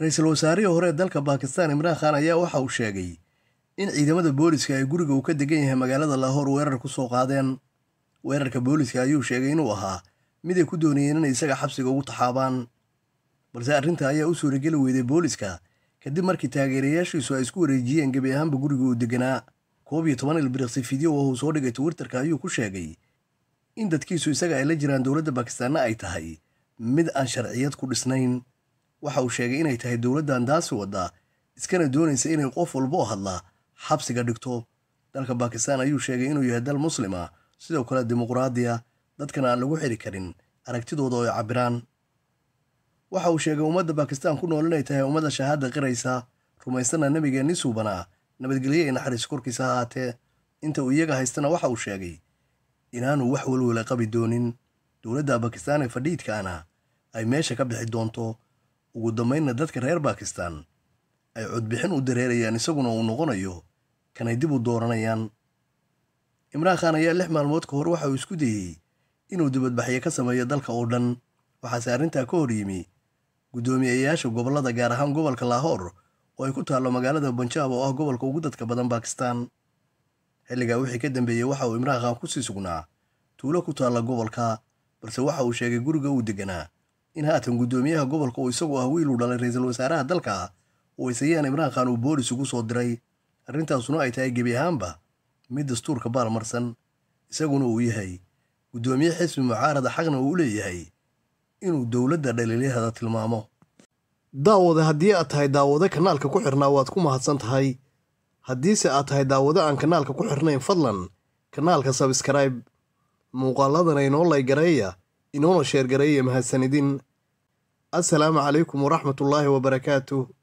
ra-iisul wasaarihii hore ee dalka baakistaan imraan khan ayaa waxa uu sheegay in ciidamada booliska ay guriga uu ka degan yahay magaalada lahoor weerar ku soo qaadeen weerarka booliska ayuu sheegay inuu ahaa mid ay ku doonayeen inay isaga xabsiga ugu taxaabaan balse arrinta ayaa u suurageli weyday booliska kadib markii taageerayaashiisu ay isku wareejiyeen gebi ahaanba guriga uu deganaa koob iyo toban ilbiriqsi fideo oo uu soo dhigay twitterka ayuu ku sheegay in dadkiisu isaga ay la jiraan dowladda baakistaanna ay tahay mid aan sharciyad ku dhisnayn waxa uu sheegay inay tahay dowladdan daasi wadda iskana doonaysa inay qof walba oo hadla xabsiga dhigto dalka bakistan ayuu sheegay inuu yahay dal muslima ah. sidoo kale dimuqraadiya dadkana aan lagu xiri karin aragtidooda oo ay cabbiraan waxa uu sheegay ummadda bakistan ku nool inay tahay ummadda shahaada qiraysa rumaysana nebigeenni suubanaa nabadgelyo ee naxariis korkiisa ha haatee inta uu iyaga haystana waxa uu sheegay inaanu wax welwela qabi doonin dowladda bakistaan ee fadhiidkaana ay meesha ka bixi doonto ugu dambaynna dadka reer baakistan ay codbixin u dareerayaan isaguna uu noqonayo kanay dib u dooranayaan imraan khan ayaa lix maalmood ka hor waxa uu isku dayey inuu dibadbaxyo ka sameeyo dalka oo dhan waxaase arrintaa ka hor yimi guddoomiyayaasha gobollada gaar ahaan gobolka lahoor oo ay ku taallo magaalada banjaab oo ah gobolka ugu dadka badan bakistan xilligaa wixii ka dambeeyey waxa uu imraan khan ku sii sugnaa tuulo ku taalla gobolka balse waxa uu sheegay guriga uu degganaa in haatan guddoomiyaha gobolka oo isagu ah wiil u dhalay ra-iisul wasaaraha dalka oo isayaan imraan khan uu boolis ugu soo diray arrintaasuna ay tahay gebi ahaanba mid dastuurka baal marsan isaguna uu yahay guddoomiye xisbi mucaarada xaqna uu u leeyahay inuu dowladda dhaliilyaheeda tilmaamo daawada haddii aad tahay daawado kanaalka ku xirnaa waad ku mahadsan tahay haddiise aad tahay daawado aan kanaalka ku xirnayn fadlan kanaalka sabskrayb muuqaalladan inoo laygareeya inoona sheergareeya mahadsanidin asalaamu calaykum waraxmat ullaahi wabarakaatuh